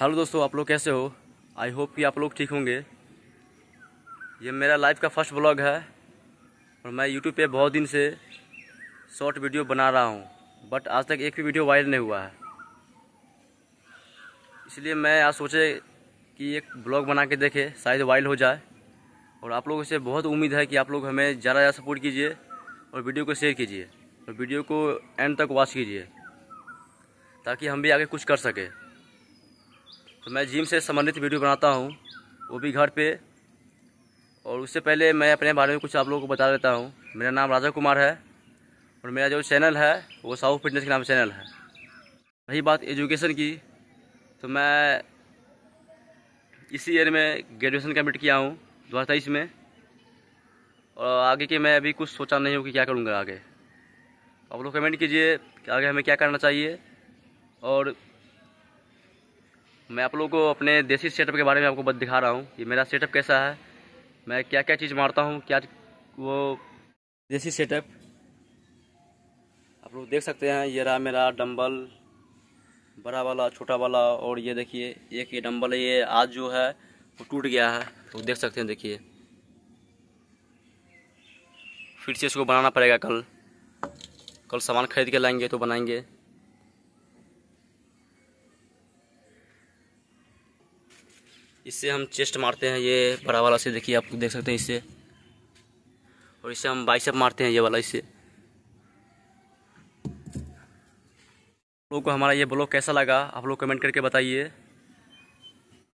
hello दोस्तों आप लोग कैसे हो आई होप कि आप लोग ठीक होंगे ये मेरा लाइफ का फर्स्ट ब्लॉग है और मैं यूट्यूब पे बहुत दिन से शॉर्ट वीडियो बना रहा हूँ बट आज तक एक भी वीडियो वायरल नहीं हुआ है इसलिए मैं आज सोचे कि एक ब्लॉग बना के देखे शायद वायरल हो जाए और आप लोगों से बहुत उम्मीद है कि आप लोग हमें ज़्यादा ज़्यादा सपोर्ट कीजिए और वीडियो को शेयर कीजिए और वीडियो को एंड तक वॉच कीजिए ताकि हम भी आगे कुछ कर सकें तो मैं जिम से संबंधित वीडियो बनाता हूँ वो भी घर पे और उससे पहले मैं अपने बारे में कुछ आप लोगों को बता देता हूँ मेरा नाम राजा कुमार है और मेरा जो चैनल है वो साउथ फिटनेस के नाम चैनल है रही बात एजुकेशन की तो मैं इसी ईयर में ग्रेजुएशन कम्प्लीट किया हूँ दो हज़ार तेईस में और आगे के मैं अभी कुछ सोचा नहीं हूँ कि क्या करूँगा आगे आप लोग कमेंट कीजिए कि आगे हमें क्या करना चाहिए और मैं आप लोगों को अपने देसी सेटअप के बारे में आपको बस दिखा रहा हूँ ये मेरा सेटअप कैसा है मैं क्या क्या चीज़ मारता हूँ क्या वो देसी सेटअप आप लोग देख सकते हैं ये रहा मेरा डम्बल बड़ा वाला छोटा वाला और ये देखिए एक ये डम्बल ये आज जो है वो टूट गया है तो देख सकते हैं देखिए फिर से इसको बनाना पड़ेगा कल कल सामान खरीद के लाएंगे तो बनाएंगे इससे हम चेस्ट मारते हैं ये बड़ा वाला से देखिए आप देख सकते हैं इससे और इससे हम बाइसअप मारते हैं ये वाला इससे लोगों को हमारा ये ब्लॉग कैसा लगा आप लोग कमेंट करके बताइए